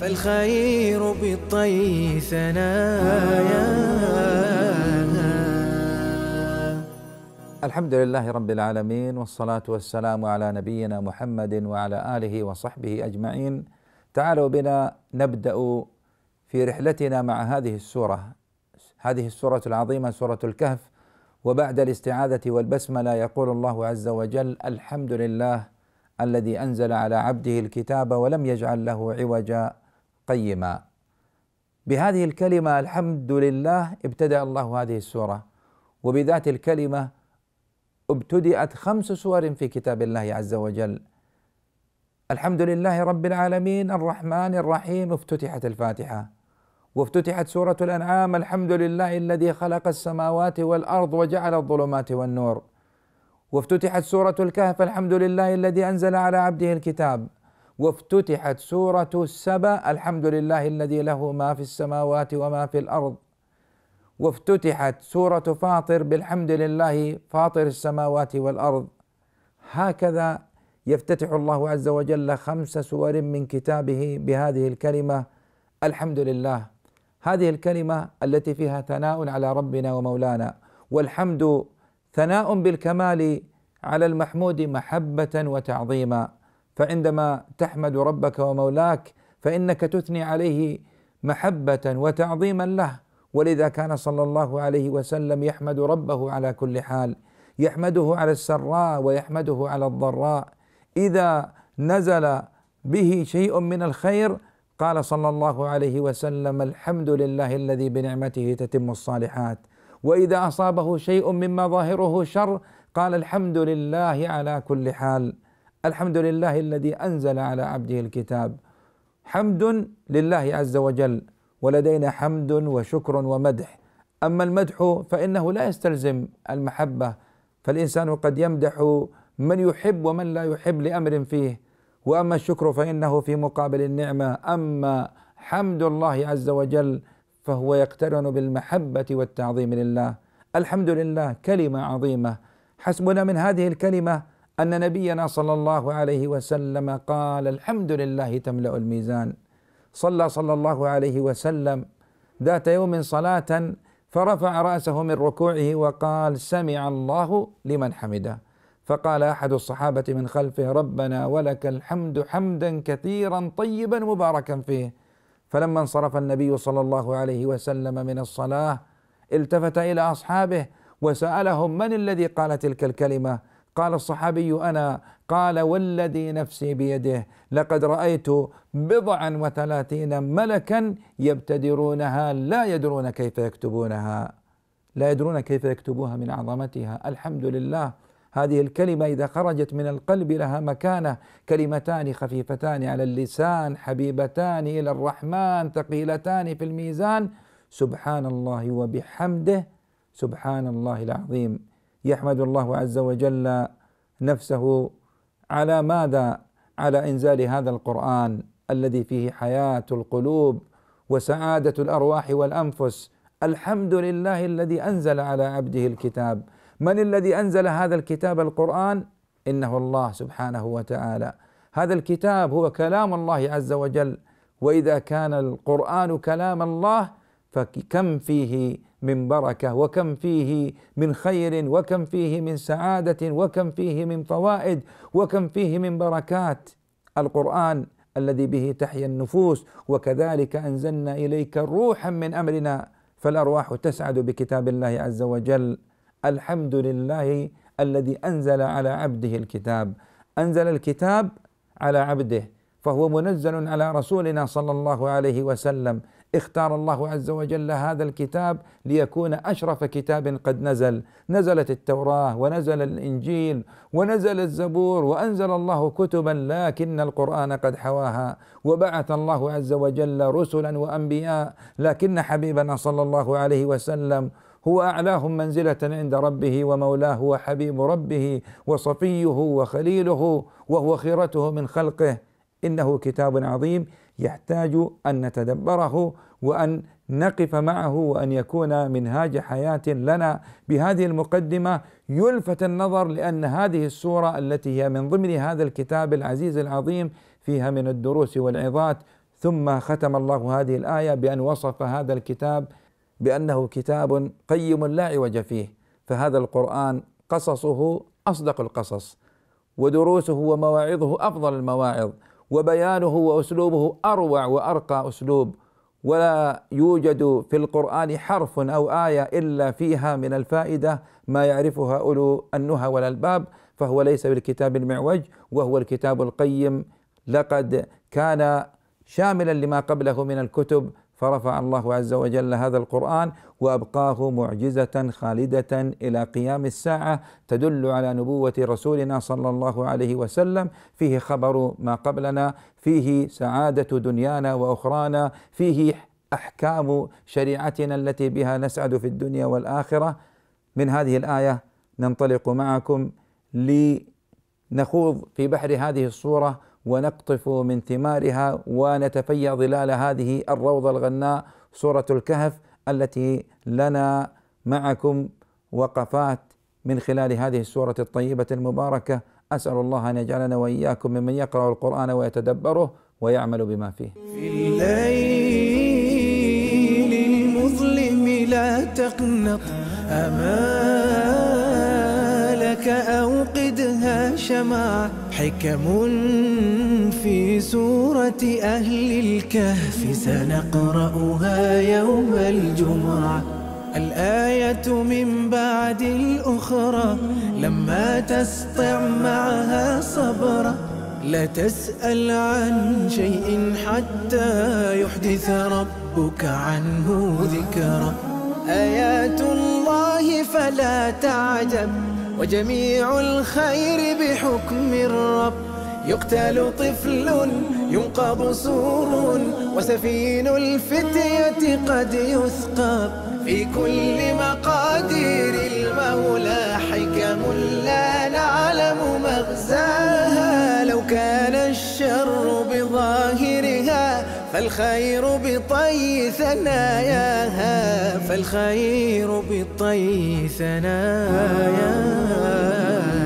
فالخير بالطي ثنايا الحمد لله رب العالمين والصلاة والسلام على نبينا محمد وعلى آله وصحبه أجمعين تعالوا بنا نبدأ في رحلتنا مع هذه السورة هذه السورة العظيمة سورة الكهف وبعد الاستعاذة والبسملة يقول الله عز وجل الحمد لله الذي أنزل على عبده الكتاب ولم يجعل له عوجا قيما بهذه الكلمه الحمد لله ابتدا الله هذه السوره وبذات الكلمه ابتدات خمس سور في كتاب الله عز وجل الحمد لله رب العالمين الرحمن الرحيم افتتحت الفاتحه وافتتحت سوره الانعام الحمد لله الذي خلق السماوات والارض وجعل الظلمات والنور وافتتحت سوره الكهف الحمد لله الذي انزل على عبده الكتاب وافتتحت سورة السبأ الحمد لله الذي له ما في السماوات وما في الأرض وافتتحت سورة فاطر بالحمد لله فاطر السماوات والأرض هكذا يفتتح الله عز وجل خمس سور من كتابه بهذه الكلمة الحمد لله هذه الكلمة التي فيها ثناء على ربنا ومولانا والحمد ثناء بالكمال على المحمود محبة وتعظيما فعندما تحمد ربك ومولاك فانك تثني عليه محبه وتعظيما له ولذا كان صلى الله عليه وسلم يحمد ربه على كل حال يحمده على السراء ويحمده على الضراء اذا نزل به شيء من الخير قال صلى الله عليه وسلم الحمد لله الذي بنعمته تتم الصالحات واذا اصابه شيء مما ظاهره شر قال الحمد لله على كل حال الحمد لله الذي انزل على عبده الكتاب حمد لله عز وجل ولدينا حمد وشكر ومدح اما المدح فانه لا يستلزم المحبه فالانسان قد يمدح من يحب ومن لا يحب لامر فيه واما الشكر فانه في مقابل النعمه اما حمد الله عز وجل فهو يقترن بالمحبه والتعظيم لله الحمد لله كلمه عظيمه حسبنا من هذه الكلمه أن نبينا صلى الله عليه وسلم قال الحمد لله تملأ الميزان صلى صلى الله عليه وسلم ذات يوم صلاة فرفع رأسه من ركوعه وقال سمع الله لمن حمده فقال أحد الصحابة من خلفه ربنا ولك الحمد حمدا كثيرا طيبا مباركا فيه فلما انصرف النبي صلى الله عليه وسلم من الصلاة التفت إلى أصحابه وسألهم من الذي قال تلك الكلمة قال الصحابي أنا قال والذي نفسي بيده لقد رأيت بضعا وثلاثين ملكا يبتدرونها لا يدرون كيف يكتبونها لا يدرون كيف يكتبوها من عظمتها الحمد لله هذه الكلمة إذا خرجت من القلب لها مكانة كلمتان خفيفتان على اللسان حبيبتان إلى الرحمن ثقيلتان في الميزان سبحان الله وبحمده سبحان الله العظيم يحمد الله عز وجل نفسه على ماذا على انزال هذا القران الذي فيه حياه القلوب وسعاده الارواح والانفس الحمد لله الذي انزل على عبده الكتاب من الذي انزل هذا الكتاب القران انه الله سبحانه وتعالى هذا الكتاب هو كلام الله عز وجل واذا كان القران كلام الله فكم فيه من بركه وكم فيه من خير وكم فيه من سعاده وكم فيه من فوائد وكم فيه من بركات القران الذي به تحيا النفوس وكذلك انزلنا اليك روحا من امرنا فالارواح تسعد بكتاب الله عز وجل الحمد لله الذي انزل على عبده الكتاب انزل الكتاب على عبده فهو منزل على رسولنا صلى الله عليه وسلم اختار الله عز وجل هذا الكتاب ليكون اشرف كتاب قد نزل نزلت التوراه ونزل الانجيل ونزل الزبور وانزل الله كتبا لكن القران قد حواها وبعث الله عز وجل رسلا وانبياء لكن حبيبنا صلى الله عليه وسلم هو اعلاهم منزله عند ربه ومولاه وحبيب ربه وصفيه وخليله وهو خيرته من خلقه انه كتاب عظيم يحتاج ان نتدبره وان نقف معه وان يكون منهاج حياه لنا بهذه المقدمه يلفت النظر لان هذه السوره التي هي من ضمن هذا الكتاب العزيز العظيم فيها من الدروس والعظات ثم ختم الله هذه الايه بان وصف هذا الكتاب بانه كتاب قيم لا عوج فيه فهذا القران قصصه اصدق القصص ودروسه ومواعظه افضل المواعظ وبيانه واسلوبه اروع وارقى اسلوب ولا يوجد في القران حرف او ايه الا فيها من الفائده ما يعرفها اولو النهى والالباب فهو ليس بالكتاب المعوج وهو الكتاب القيم لقد كان شاملا لما قبله من الكتب فرفع الله عز وجل هذا القرآن وأبقاه معجزة خالدة إلى قيام الساعة تدل على نبوة رسولنا صلى الله عليه وسلم فيه خبر ما قبلنا فيه سعادة دنيانا وأخرانا فيه أحكام شريعتنا التي بها نسعد في الدنيا والآخرة من هذه الآية ننطلق معكم لنخوض في بحر هذه الصورة ونقطف من ثمارها ونتفيا ظلال هذه الروضه الغناء سوره الكهف التي لنا معكم وقفات من خلال هذه السوره الطيبه المباركه اسال الله ان يجعلنا واياكم ممن يقرا القران ويتدبره ويعمل بما فيه. في الليل المظلم لا تقنط امالك اوقدها شمعه حكم في سورة أهل الكهف سنقرأها يوم الجمعة الآية من بعد الأخرى لما تسطع معها صبرا لا تسأل عن شيء حتى يحدث ربك عنه ذكرا آيات الله فلا تعجب وجميع الخير بحكم الرب يقتل طفل ينقض سور وسفين الفتية قد يثقب في كل مقادير المولى فالخير بطي ثناياها فالخير بطي ثناياها